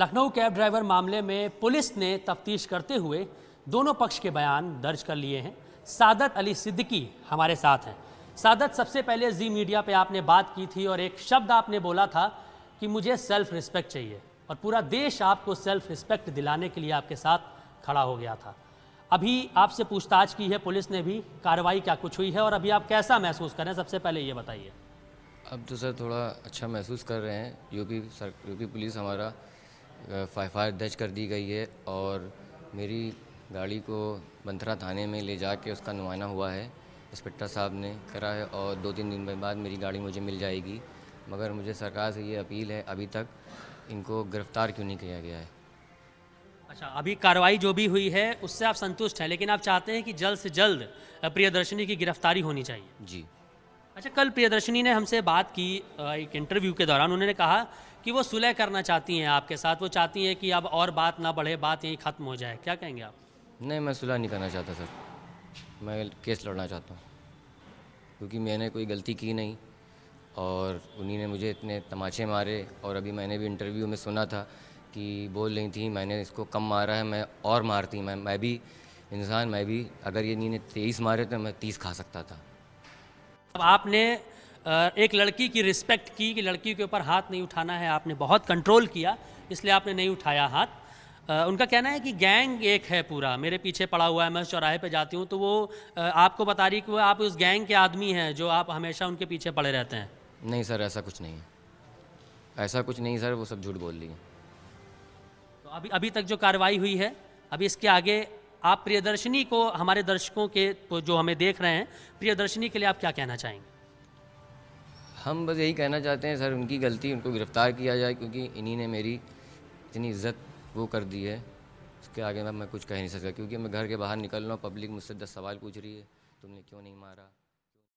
Lucknow cab driver मामले में police ने तफ्तीश करते हुए दोनों पक्ष के बयान दर्ज कर लिए हैं सादत अली सिद्दकी हमारे साथ हैं सादत सबसे पहले जी मीडिया पे आपने बात की थी और एक शब्द आपने बोला था कि मुझे सेल्फ रिस्पेक्ट चाहिए और पूरा देश आपको सेल्फ रिस्पेक्ट दिलाने के लिए आपके साथ खड़ा हो गया था अभी आपसे पूछताछ की है पुलिस ने भी कार्रवाई क्या कुछ हुई है और अभी आप कैसा महसूस करें सबसे पहले ये बताइए अब तो सर थोड़ा अच्छा महसूस कर रहे हैं यूपी सर यूपी पुलिस हमारा एफ आई दर्ज कर दी गई है और मेरी गाड़ी को बंथरा थाने में ले जा उसका नुमाना हुआ है इंस्पेक्टर साहब ने करा है और दो तीन दिन बाद मेरी गाड़ी मुझे मिल जाएगी मगर मुझे सरकार से ये अपील है अभी तक इनको गिरफ्तार क्यों नहीं किया गया है अच्छा अभी कार्रवाई जो भी हुई है उससे आप संतुष्ट हैं लेकिन आप चाहते हैं कि जल्द से जल्द प्रियदर्शनी की गिरफ्तारी होनी चाहिए जी अच्छा कल प्रियदर्शनी ने हमसे बात की एक इंटरव्यू के दौरान उन्होंने कहा कि वो सुलह करना चाहती हैं आपके साथ वो चाहती हैं कि अब और बात ना बढ़े बात यहीं ख़त्म हो जाए क्या कहेंगे आप नहीं मैं सुलह नहीं करना चाहता सर मैं केस लड़ना चाहता हूँ क्योंकि मैंने कोई गलती की नहीं और उन्हीं ने मुझे इतने तमाचे मारे और अभी मैंने भी इंटरव्यू में सुना था कि बोल रही थी मैंने इसको कम मारा है मैं और मारती मैं मैं भी इंसान मैं भी अगर ये नहीं ने तेईस मारे तो मैं तीस खा सकता था अब आपने एक लड़की की रिस्पेक्ट की कि लड़की के ऊपर हाथ नहीं उठाना है आपने बहुत कंट्रोल किया इसलिए आपने नहीं उठाया हाथ उनका कहना है कि गैंग एक है पूरा मेरे पीछे पड़ा हुआ है मैं चौराहे पे जाती हूँ तो वो आपको बता रही कि वो आप उस गैंग के आदमी हैं जो आप हमेशा उनके पीछे पड़े रहते हैं नहीं सर ऐसा कुछ नहीं है ऐसा कुछ नहीं सर वो सब झूठ बोल रही है तो अभी अभी तक जो कार्रवाई हुई है अभी इसके आगे आप प्रियदर्शनी को हमारे दर्शकों के जो हमें देख रहे हैं प्रियदर्शनी के लिए आप क्या कहना चाहेंगे हम बस यही कहना चाहते हैं सर उनकी गलती उनको गिरफ़्तार किया जाए क्योंकि इन्हीं ने मेरी इतनी इज्जत वो कर दी है उसके आगे मैं कुछ कह नहीं सकता क्योंकि मैं घर के बाहर निकल रहा हूँ पब्लिक मुझसे दस सवाल पूछ रही है तुमने क्यों नहीं मारा